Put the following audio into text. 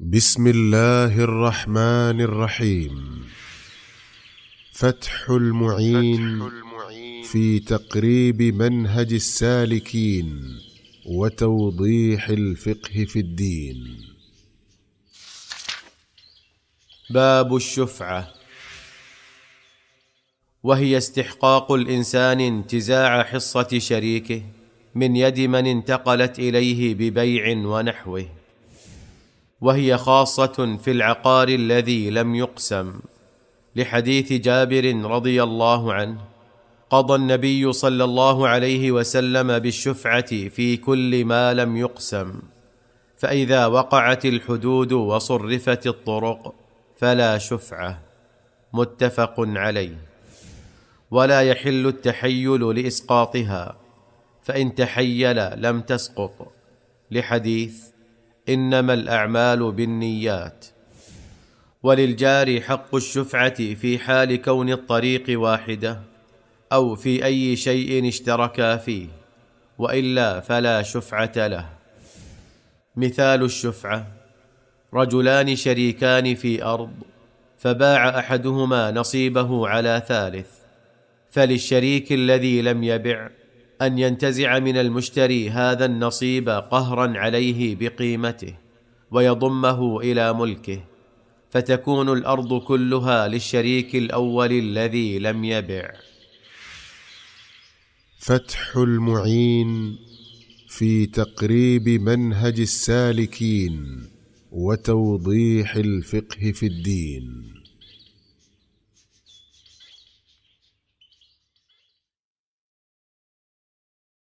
بسم الله الرحمن الرحيم فتح المعين, في تقريب منهج السالكين وتوضيح الفقه في الدين باب الشفعه وهي استحقاق الانسان انتزاع حصه شريكه من يد من انتقلت اليه ببيع ونحوه وهي خاصه في العقار الذي لم يقسم لحديث جابر رضي الله عنه قضى النبي صلى الله عليه وسلم بالشفعه في كل ما لم يقسم فاذا وقعت الحدود وصرفت الطرق فلا شفعه متفق عليه ولا يحل التحيل لاسقاطها فان تحيل لم تسقط لحديث انما الاعمال بالنيات وللجار حق الشفعه في حال كون الطريق واحده او في اي شيء اشتركا فيه والا فلا شفعه له مثال الشفعه رجلان شريكان في ارض فباع احدهما نصيبه على ثالث فللشريك الذي لم يبع ان ينتزع من المشتري هذا النصيب قهرا عليه بقيمته ويضمه الى ملكه فتكون الارض كلها للشريك الاول الذي لم يبع فتح المعين في تقريب منهج السالكين وتوضيح الفقه في الدين